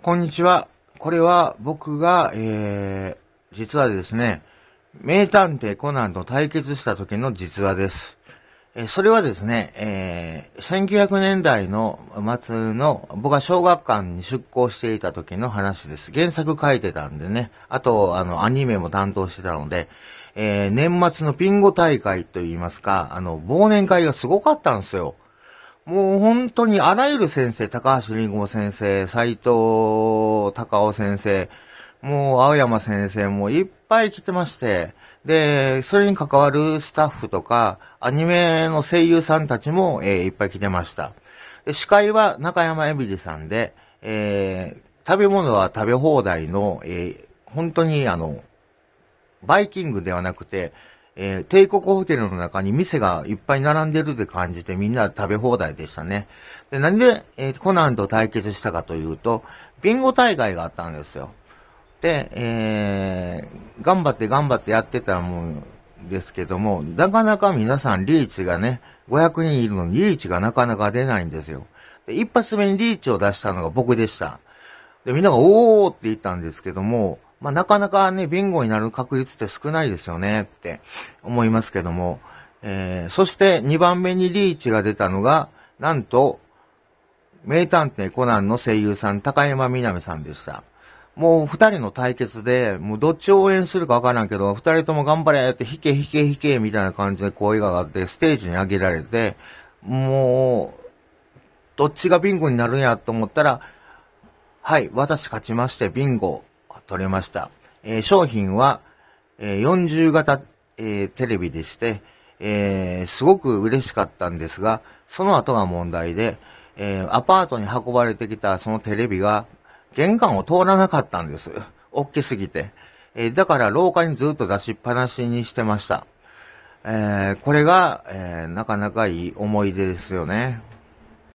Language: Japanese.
こんにちは。これは僕が、えー、実はですね、名探偵コナンと対決した時の実話です。えそれはですね、えー、1900年代の末の僕が小学館に出向していた時の話です。原作書いてたんでね、あと、あの、アニメも担当してたので、えー、年末のビンゴ大会といいますか、あの、忘年会がすごかったんですよ。もう本当にあらゆる先生、高橋林吾先生、斎藤隆夫先生、もう青山先生もいっぱい来てまして、で、それに関わるスタッフとか、アニメの声優さんたちも、えー、いっぱい来てました。司会は中山えびりさんで、えー、食べ物は食べ放題の、えー、本当にあの、バイキングではなくて、えー、帝国ホテルの中に店がいっぱい並んでるって感じでみんな食べ放題でしたね。で、なんで、えー、コナンと対決したかというと、ビンゴ大会があったんですよ。で、えー、頑張って頑張ってやってたもんですけども、なかなか皆さんリーチがね、500人いるのにリーチがなかなか出ないんですよ。で、一発目にリーチを出したのが僕でした。で、みんながおーって言ったんですけども、まあ、なかなかね、ビンゴになる確率って少ないですよねって思いますけども、えー、そして2番目にリーチが出たのが、なんと、名探偵コナンの声優さん、高山みなみさんでした。もう二人の対決で、もうどっちを応援するかわからんけど、二人とも頑張れって、引け引け引けみたいな感じで声が上がって、ステージに上げられて、もう、どっちがビンゴになるんやと思ったら、はい、私勝ちまして、ビンゴ取れました。えー、商品は、えー、40型、えー、テレビでして、えすごく嬉しかったんですが、その後が問題で、えアパートに運ばれてきたそのテレビが、玄関を通らなかったんです。大きすぎて。えだから廊下にずっと出しっぱなしにしてました。えこれが、えなかなかいい思い出ですよね。